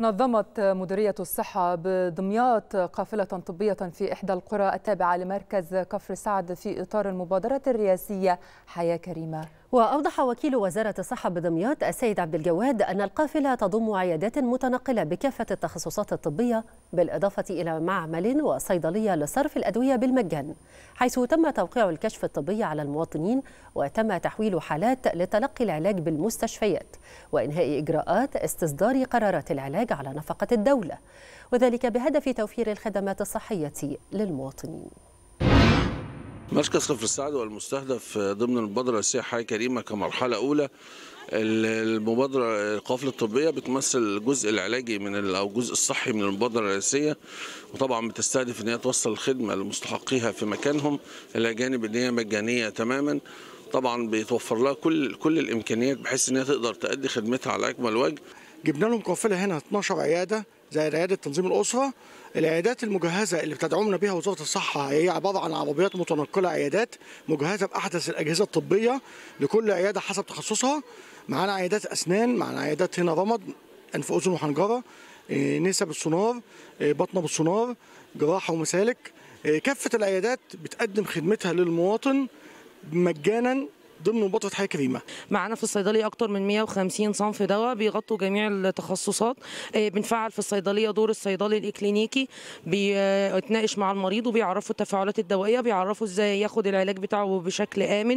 نظمت مديرية الصحة بدمياط قافلة طبية في إحدى القرى التابعة لمركز كفر سعد في إطار المبادرة الرئاسية حياة كريمة وأوضح وكيل وزارة الصحة بدمياط السيد عبد الجواد أن القافلة تضم عيادات متنقلة بكافة التخصصات الطبية بالإضافة إلى معمل وصيدلية لصرف الأدوية بالمجان حيث تم توقيع الكشف الطبي على المواطنين وتم تحويل حالات لتلقي العلاج بالمستشفيات وإنهاء إجراءات استصدار قرارات العلاج على نفقة الدولة وذلك بهدف توفير الخدمات الصحية للمواطنين مركز خفر السعد والمستهدف ضمن المبادرة السياحيه حي كريمة كمرحلة أولى المبادرة القافلة الطبية بتمثل الجزء العلاجي من أو الجزء الصحي من المبادرة الرئيسية وطبعا بتستهدف إن هي توصل الخدمة لمستحقيها في مكانهم إلى جانب إن هي مجانية تماما طبعا بيتوفر لها كل كل الإمكانيات بحيث إن هي تقدر تأدي خدمتها على أكمل وجه جبنا لهم قافله هنا 12 عياده زي عياده تنظيم الاسره العيادات المجهزه اللي بتدعمنا بها وزاره الصحه هي عباره عن عربيات متنقله عيادات مجهزه باحدث الاجهزه الطبيه لكل عياده حسب تخصصها معانا عيادات اسنان معانا عيادات هنا رمض انف اذن وحنجره إيه، نسا بالسونار إيه، بطنه بالسونار جراحه ومسالك إيه، كافه العيادات بتقدم خدمتها للمواطن مجانا ضمن مبادره حياه كريمه معانا في الصيدليه اكتر من 150 صنف دواء بيغطوا جميع التخصصات آه، بنفعل في الصيدليه دور الصيدلي الاكلينيكي بيتناقش مع المريض وبيعرفوا التفاعلات الدوائيه بيعرفوا ازاي ياخد العلاج بتاعه بشكل امن